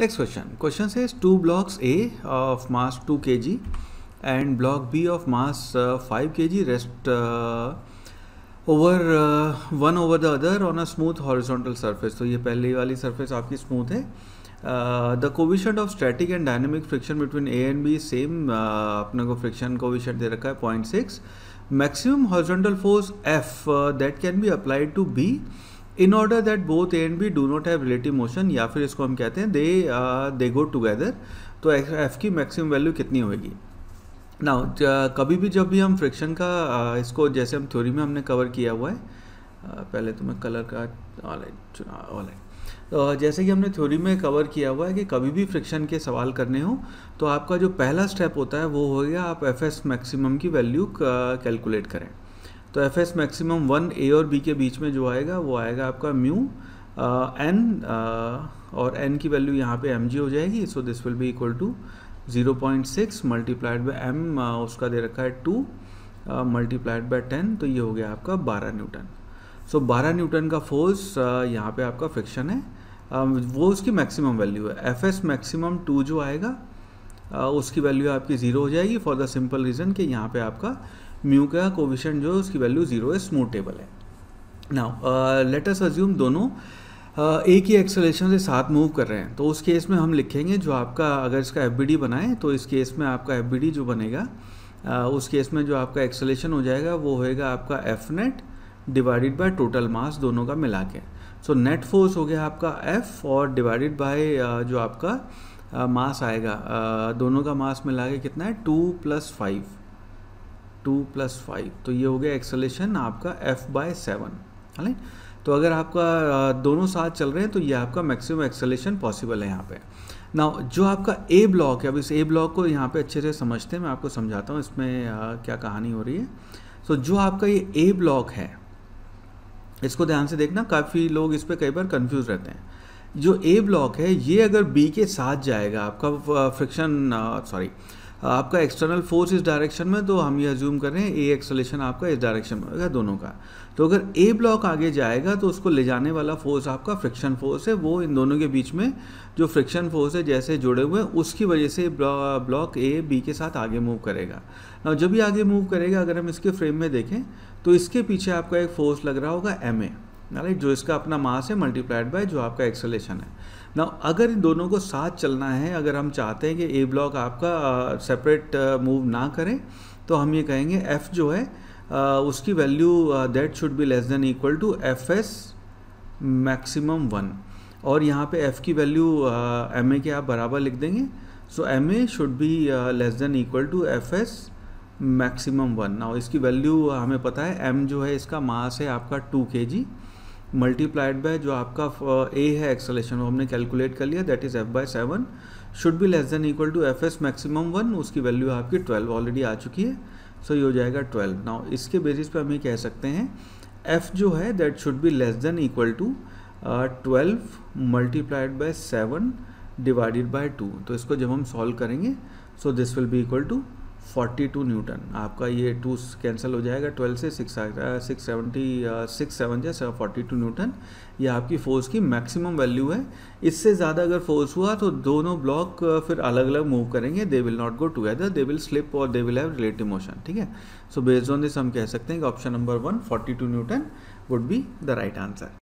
next question question says two blocks a of mass 2 kg and block b of mass uh, 5 kg rest uh, over uh, one over the other on a smooth horizontal surface तो ये पहले वाली surface आपकी smooth है the coefficient of static and dynamic friction between A and B same अपने को friction coefficient दे रखा है point six maximum horizontal force F that can be applied to B in order that both A and B do not have relative motion या फिर इसको हम कहते हैं दे दे गो टुगेदर तो एफ की मैक्सिमम वैल्यू कितनी होगी ना कभी भी जब भी हम फ्रिक्शन का uh, इसको जैसे हम थ्योरी में हमने कवर किया हुआ है uh, पहले तो मैं कलर का ऑल चुना ऑनलाइन तो uh, जैसे कि हमने थ्योरी में कवर किया हुआ है कि कभी भी फ्रिक्शन के सवाल करने हो तो आपका जो पहला स्टेप होता है वो हो गया आप एफ एस मैक्सिमम की वैल्यू कैलकुलेट uh, करें तो F S maximum one A और बी के बीच में जो आएगा वो आएगा आपका म्यू एन और एन की वैल्यू यहाँ पे एम जी हो जाएगी so this will be equal to zero point six multiplied by M उसका दे रखा है टू मल्टीप्लाइड बाई टेन तो ये हो गया आपका बारह न्यूटन सो बारह न्यूटन का फोर्स uh, यहाँ पे आपका फ्रिक्शन है uh, वो उसकी मैक्सिमम वैल्यू है एफ एस मैक्सिमम टू जो आएगा uh, उसकी वैल्यू आपकी ज़ीरो हो जाएगी फॉर द सिंपल रीज़न कि यहाँ पे आपका म्यू का कोविशन जो है उसकी वैल्यू जीरो है स्मूथ टेबल है नाउ लेट अस अज्यूम दोनों uh, एक ही एक्सलेशन से साथ मूव कर रहे हैं तो उस केस में हम लिखेंगे जो आपका अगर इसका एफ बी बनाए तो इस केस में आपका एफ बी जो बनेगा uh, उस केस में जो आपका एक्सलेशन हो जाएगा वो होएगा आपका F net divided by total mass दोनों का मिला के सो नेट फोर्स हो गया आपका एफ और डिवाइडेड बाय uh, जो आपका मास uh, आएगा uh, दोनों का मास मिला के कितना है two plus five two plus five तो ये हो गया एक्सलेशन आपका एफ बाय सेवन है तो अगर आपका दोनों साथ चल रहे हैं तो ये आपका मैक्सिमम एक्सलेशन पॉसिबल है यहाँ पे ना जो आपका ए ब्लॉक है अब इस ए ब्लॉक को यहाँ पे अच्छे से समझते हैं मैं आपको समझाता हूँ इसमें क्या कहानी हो रही है सो so, जो आपका ये ए ब्लॉक है इसको ध्यान से देखना काफ़ी लोग इस पर कई बार कन्फ्यूज रहते हैं जो ए ब्लॉक है ये अगर बी के साथ जाएगा आपका फ्रिक्शन सॉरी आपका एक्सटर्नल फोर्स इस डायरेक्शन में तो हम ये अज्यूम कर रहे हैं ए एक्सलेशन आपका इस डायरेक्शन में होगा दोनों का तो अगर ए ब्लॉक आगे जाएगा तो उसको ले जाने वाला फोर्स आपका फ्रिक्शन फोर्स है वो इन दोनों के बीच में जो फ्रिक्शन फोर्स है जैसे जुड़े हुए हैं उसकी वजह से ब्लॉक ए बी के साथ आगे मूव करेगा ना जब भी आगे मूव करेगा अगर हम इसके फ्रेम में देखें तो इसके पीछे आपका एक फोर्स लग रहा होगा एम ए नाइट जो इसका अपना मास है मल्टीप्लाइड बाय जो आपका एक्सलेशन है ना अगर इन दोनों को साथ चलना है अगर हम चाहते हैं कि ए ब्लॉक आपका सेपरेट मूव ना करें तो हम ये कहेंगे एफ़ जो है आ, उसकी value that should be less than equal to F S maximum one और यहाँ पे एफ़ की वैल्यू एम ए के आप बराबर लिख देंगे so M A should be less than equal to F S maximum one ना इसकी वैल्यू हमें पता है एम जो है इसका मास है आपका टू के जी मल्टीप्लाइड बाय जो आपका ए uh, है एक्सलेशन वो हमने कैलकुलेट कर लिया that is F by seven should be less than equal to F S maximum one उसकी वैल्यू आपकी ट्वेल्व ऑलरेडी आ चुकी है सो so ये हो जाएगा ट्वेल्व नाउ इसके बेसिस पे हम ये कह सकते हैं एफ जो है that should be less than equal to twelve multiplied by seven divided by two तो इसको जब हम सॉल्व करेंगे so this will be equal to 42 newton आपका ये टू कैंसिल हो जाएगा 12 से six six seventy six seven जैसे फोर्टी टू न्यूटन ये आपकी फोर्स की मैक्सिमम वैल्यू है इससे ज़्यादा अगर फोर्स हुआ तो दोनों ब्लॉक फिर अलग अलग मूव करेंगे they will not go together they will slip और they will have relative motion ठीक है सो बेस्ड ऑन दिस हम कह सकते हैं कि option number one forty two newton would be the right answer